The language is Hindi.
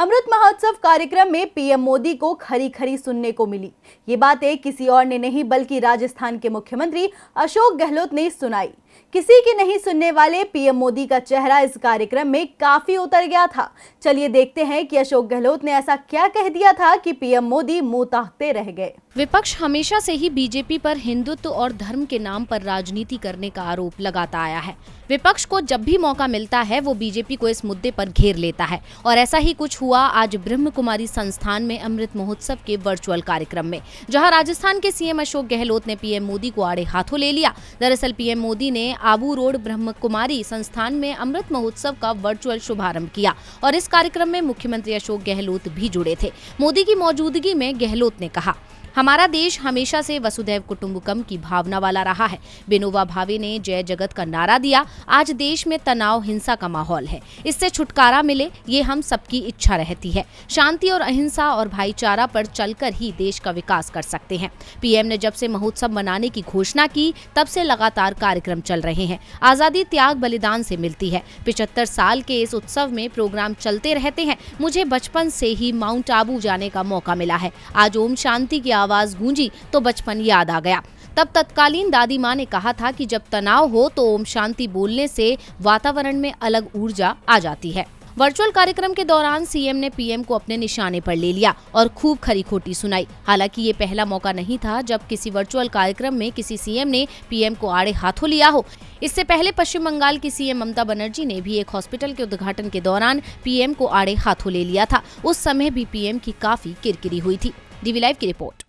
अमृत महोत्सव कार्यक्रम में पीएम मोदी को खरी खरी सुनने को मिली ये बातें किसी और ने नहीं बल्कि राजस्थान के मुख्यमंत्री अशोक गहलोत ने सुनाई किसी की नहीं सुनने वाले पीएम मोदी का चेहरा इस कार्यक्रम में काफी उतर गया था चलिए देखते हैं कि अशोक गहलोत ने ऐसा क्या कह दिया था कि पीएम मोदी मुंह ताकते रह गए विपक्ष हमेशा से ही बीजेपी पर हिंदुत्व और धर्म के नाम पर राजनीति करने का आरोप लगाता आया है विपक्ष को जब भी मौका मिलता है वो बीजेपी को इस मुद्दे पर घेर लेता है और ऐसा ही कुछ हुआ आज ब्रह्म कुमारी संस्थान में अमृत महोत्सव के वर्चुअल कार्यक्रम में जहाँ राजस्थान के सीएम अशोक गहलोत ने पीएम मोदी को आड़े हाथों ले लिया दरअसल पीएम मोदी ने ने आबू रोड ब्रह्म कुमारी संस्थान में अमृत महोत्सव का वर्चुअल शुभारंभ किया और इस कार्यक्रम में मुख्यमंत्री अशोक गहलोत भी जुड़े थे मोदी की मौजूदगी में गहलोत ने कहा हमारा देश हमेशा से वसुधैव कुटुम्बकम की भावना वाला रहा है बिनोवा भावे ने जय जगत का नारा दिया आज देश में तनाव हिंसा का माहौल है इससे छुटकारा मिले ये हम सबकी इच्छा रहती है शांति और अहिंसा और भाईचारा पर चलकर ही देश का विकास कर सकते हैं पीएम ने जब से महोत्सव मनाने की घोषणा की तब से लगातार कार्यक्रम चल रहे हैं आजादी त्याग बलिदान से मिलती है पिछहत्तर साल के इस उत्सव में प्रोग्राम चलते रहते हैं मुझे बचपन से ही माउंट आबू जाने का मौका मिला है आज ओम शांति की आवाज गूंजी तो बचपन याद आ गया तब तत्कालीन दादी माँ ने कहा था कि जब तनाव हो तो ओम शांति बोलने से वातावरण में अलग ऊर्जा आ जाती है वर्चुअल कार्यक्रम के दौरान सीएम ने पीएम को अपने निशाने पर ले लिया और खूब खरी खोटी सुनाई हालांकि ये पहला मौका नहीं था जब किसी वर्चुअल कार्यक्रम में किसी सीएम ने पीएम को आड़े हाथों लिया हो इससे पहले पश्चिम बंगाल की सीएम ममता बनर्जी ने भी एक हॉस्पिटल के उद्घाटन के दौरान पीएम को आड़े हाथों ले लिया था उस समय भी पीएम की काफी किरकिरी हुई थी डीवी लाइव की रिपोर्ट